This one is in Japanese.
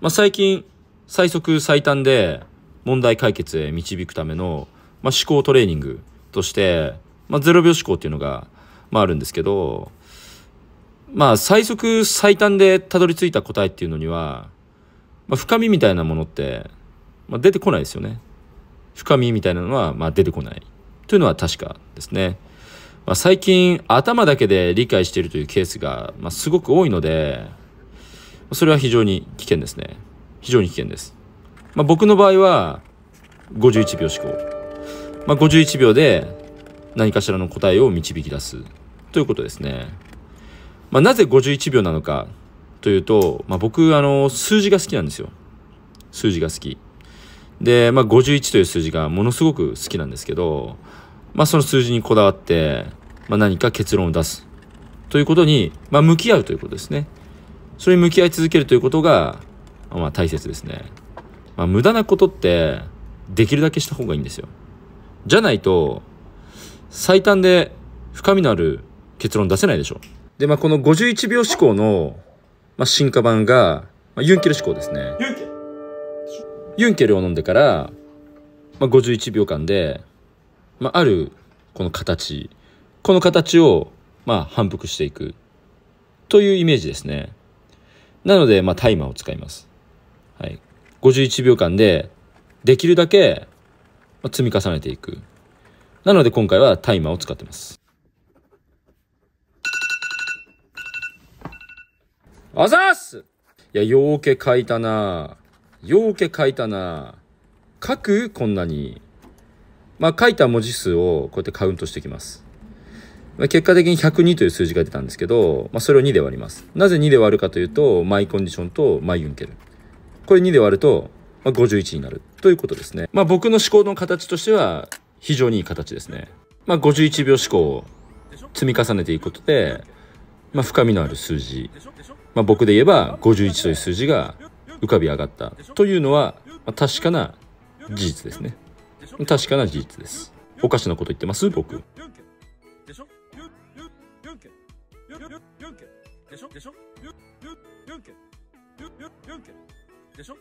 まあ、最近、最速最短で問題解決へ導くための、まあ、思考トレーニングとして、まあ、0秒思考っていうのが、まあ、あるんですけど、まあ、最速最短でたどり着いた答えっていうのには、まあ、深みみたいなものって、まあ、出てこないですよね。深みみたいなのは、まあ、出てこない。というのは確かですね。まあ、最近頭だけで理解しているというケースが、まあ、すごく多いので、それは非常に危険ですね非常に危険です、まあ、僕の場合は51秒思考、まあ、51秒で何かしらの答えを導き出すということですね、まあ、なぜ51秒なのかというと、まあ、僕あの数字が好きなんですよ数字が好きで、まあ、51という数字がものすごく好きなんですけど、まあ、その数字にこだわって、まあ、何か結論を出すということに、まあ、向き合うということですね。それに向き合い続けるということが、まあ、大切ですね。まあ、無駄なことってできるだけした方がいいんですよ。じゃないと最短で深みのある結論出せないでしょ。で、まあ、この51秒思考の、まあ、進化版が、まあ、ユンケル思考ですね。ユンケルユンケルを飲んでから、まあ、51秒間で、まあ、あるこの形、この形を、まあ、反復していくというイメージですね。なので、まあ、タイマーを使います。はい。51秒間で、できるだけ、ま積み重ねていく。なので、今回はタイマーを使ってます。あざーすいや、ようけ書いたなようけ書いたな書くこんなに。まあ、書いた文字数をこうやってカウントしていきます。結果的に102という数字が出たんですけど、まあ、それを2で割ります。なぜ2で割るかというと、マイコンディションとマイユンケル。これ2で割ると、まあ、51になるということですね。まあ、僕の思考の形としては、非常にいい形ですね。まあ、51秒思考を積み重ねていくことで、まあ、深みのある数字。まあ、僕で言えば、51という数字が浮かび上がったというのは、まあ、確かな事実ですね。確かな事実です。おかしなこと言ってます僕。でしょでしょ